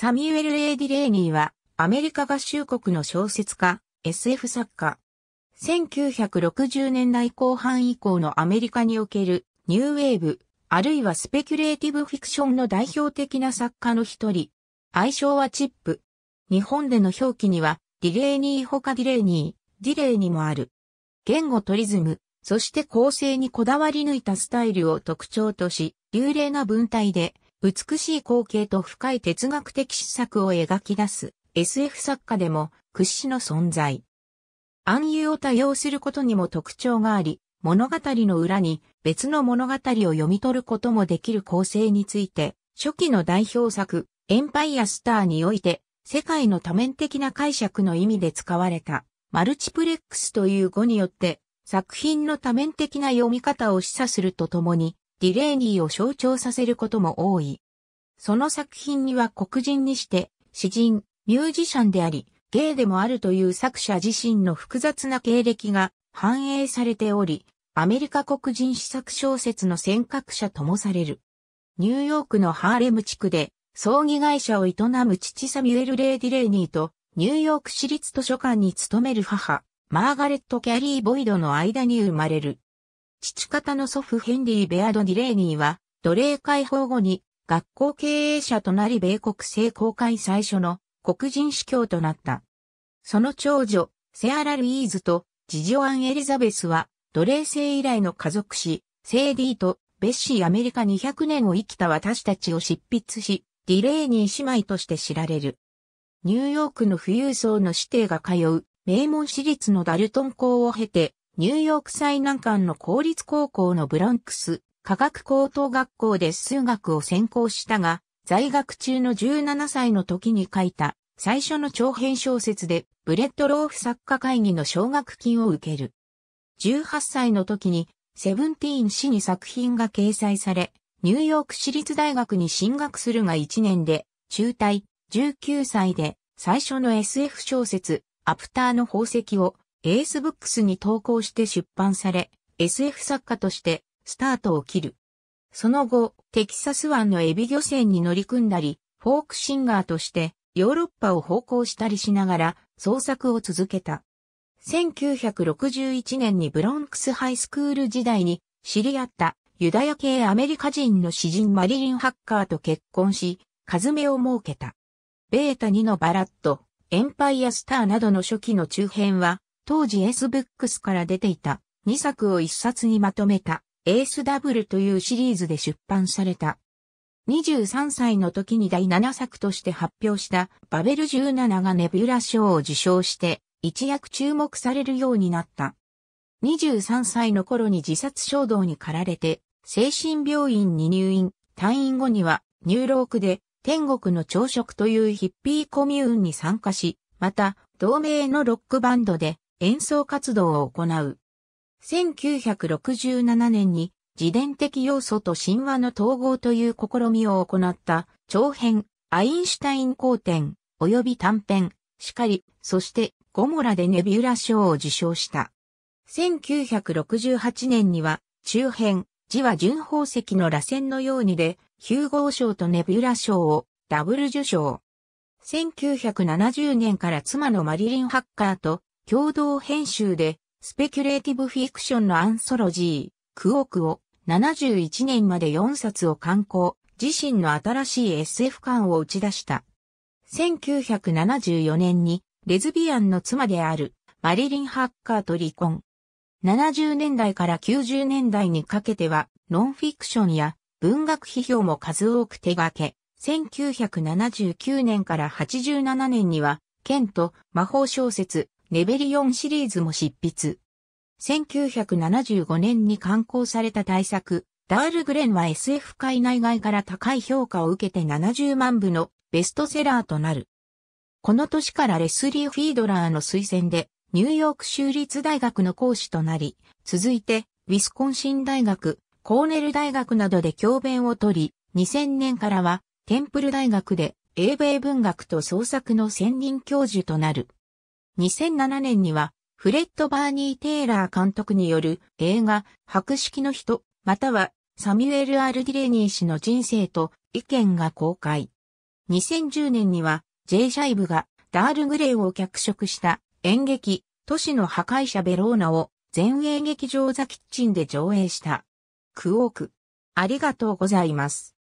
サミュエル・ A・ ディ・レーニーは、アメリカ合衆国の小説家、SF 作家。1960年代後半以降のアメリカにおけるニューウェーブ、あるいはスペキュレーティブフィクションの代表的な作家の一人。愛称はチップ。日本での表記には、ディレーニー他ディレーニー、ディレーにもある。言語とリズム、そして構成にこだわり抜いたスタイルを特徴とし、流麗な文体で、美しい光景と深い哲学的思索を描き出す SF 作家でも屈指の存在。暗誘を多用することにも特徴があり、物語の裏に別の物語を読み取ることもできる構成について、初期の代表作、エンパイアスターにおいて、世界の多面的な解釈の意味で使われた、マルチプレックスという語によって、作品の多面的な読み方を示唆するとともに、ディレーニーを象徴させることも多い。その作品には黒人にして、詩人、ミュージシャンであり、ゲイでもあるという作者自身の複雑な経歴が反映されており、アメリカ黒人試作小説の尖閣者ともされる。ニューヨークのハーレム地区で、葬儀会社を営む父サミュエル・レイ・ディレーニーと、ニューヨーク市立図書館に勤める母、マーガレット・キャリー・ボイドの間に生まれる。父方の祖父ヘンリー・ベアード・ディレーニーは、奴隷解放後に学校経営者となり米国政公会最初の黒人司教となった。その長女、セアラ・ルイーズと次女アン・エリザベスは、奴隷制以来の家族史、セーディーとベッシーアメリカ200年を生きた私たちを執筆し、ディレーニー姉妹として知られる。ニューヨークの富裕層の指定が通う名門私立のダルトン校を経て、ニューヨーク最難関の公立高校のブランクス、科学高等学校で数学を専攻したが、在学中の17歳の時に書いた最初の長編小説でブレッドローフ作家会議の奨学金を受ける。18歳の時にセブンティーン誌に作品が掲載され、ニューヨーク市立大学に進学するが1年で中退、19歳で最初の SF 小説アプターの宝石をエースブックスに投稿して出版され、SF 作家としてスタートを切る。その後、テキサス湾のエビ漁船に乗り組んだり、フォークシンガーとしてヨーロッパを奉公したりしながら創作を続けた。1961年にブロンクスハイスクール時代に知り合ったユダヤ系アメリカ人の詩人マリリン・ハッカーと結婚し、カズメを設けた。ベータ2のバラット、エンパイアスターなどの初期の中編は当時 S ブックスから出ていた2作を1冊にまとめたエースダブルというシリーズで出版された。23歳の時に第7作として発表したバベル17がネビュラ賞を受賞して一躍注目されるようになった。23歳の頃に自殺衝動に駆られて精神病院に入院、退院後にはニューロークで天国の朝食というヒッピーコミューンに参加し、また同名のロックバンドで演奏活動を行う。1967年に自伝的要素と神話の統合という試みを行った長編、アインシュタイン公典、及び短編、しかり、そしてゴモラでネビュラ賞を受賞した。1968年には中編、字は純宝石の螺旋のようにで、9号賞とネビュラ賞をダブル受賞。1970年から妻のマリリン・ハッカーと共同編集で、スペキュレーティブフィクションのアンソロジー、クオクを71年まで4冊を刊行、自身の新しい SF 感を打ち出した。1974年にレズビアンの妻であるマリリン・ハッカーと離婚。70年代から90年代にかけてはノンフィクションや文学批評も数多く手掛け、1979年から87年には、ケント、魔法小説、ネベリオンシリーズも執筆。1975年に刊行された大作、ダール・グレンは SF 界内外から高い評価を受けて70万部のベストセラーとなる。この年からレスリー・フィードラーの推薦で、ニューヨーク州立大学の講師となり、続いて、ウィスコンシン大学、コーネル大学などで教鞭を取り、2000年からは、テンプル大学で、英米文学と創作の専任教授となる。2007年には、フレッド・バーニー・テイラー監督による映画、白色の人、またはサミュエル・アルディレニー氏の人生と意見が公開。2010年には、J・ シャイブがダール・グレイを脚色した演劇、都市の破壊者ベローナを全英劇場ザ・キッチンで上映した。クオーク。ありがとうございます。